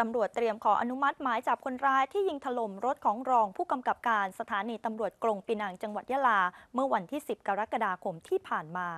ตำรวจเตรียมขออนุมัติหมายจับคนร้ายที่ยิงถล่มรถของรองผู้กำกับการสถานีตำรวจกรงปีนังจังหวัดยะลาเมื่อวันที่ 10 กรกฎาคมที่ผ่านมา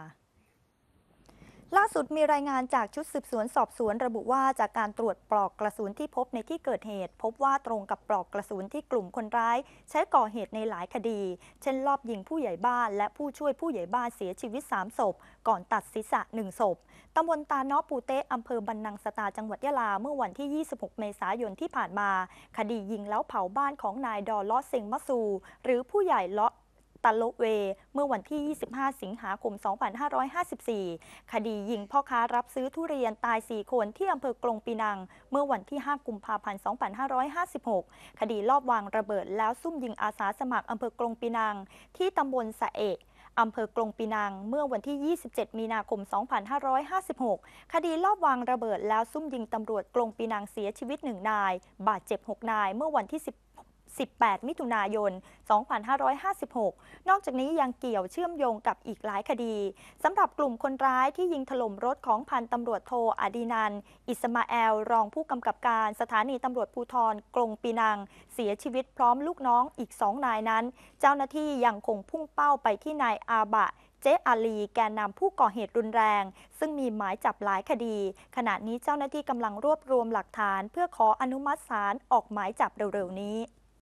ล่าสุดมีรายงานจากชุดสืบสวนสอบสวนระบุว่าจากการตรวจปลอกกระสุนที่พบในที่เกิดเหตุ พบว่าตรงกับปลอกกระสุนที่กลุ่มคนร้าย ใช้ก่อเหตุในหลายคดี เช่นลอบยิงผู้ใหญ่บ้าน และผู้ช่วยผู้ใหญ่บ้านเสียชีวิต3ศพก่อนตัดศีรษะ1ศพตำบลตาเนาะปูเตะอำเภอบันนังสตาจังหวัดยะลาเมื่อวันที่ 26 เมษายนที่ผ่านมา คดียิงแล้วเผาบ้านของนายดอลเลาะเซงมัซูหรือผู้ใหญ่เลาะตัลโลเว เมื่อวันที่ 25 สิงหาคม 2554 คดียิงพ่อค้ารับซื้อทุเรียนตาย 4 คนที่อำเภอกลงปีนัง เมื่อวันที่ 5 กุมภาพันธ์ 2556 คดีลอบวางระเบิดแล้วซุ่มยิงอาสาสมัครอำเภอกลงปีนังที่ตำบลสะเอะอำเภอกรงปีนัง เมื่อวันที่ 27 มีนาคม 2556 คดีลอบวางระเบิดแล้วซุ่มยิงตำรวจกรงปีนังเสียชีวิตหนึ่งนาย บาดเจ็บ 6 นาย เมื่อวันที่18 18 มิถุนายน 2556 นอกจากนี้ยังเกี่ยวเชื่อมโยงกับอีกหลายคดีสำหรับกลุ่มคนร้ายที่ยิงถล่มรถของพันตำรวจโทอดีนัน อิสมาแอล รองผู้กำกับการสถานีตำรวจภูธรกรงปีนัง เสียชีวิตพร้อมลูกน้องอีกสองนายนั้น เจ้าหน้าที่ยังคงพุ่งเป้าไปที่นายอาบะเจ๊อาลีแกนนำผู้ก่อเหตุรุนแรง ซึ่งมีหมายจับหลายคดี ขณะนี้เจ้าหน้าที่กำลังรวบรวมหลักฐาน เพื่อขออนุมัติศาลออกหมายจับเร็วๆนี้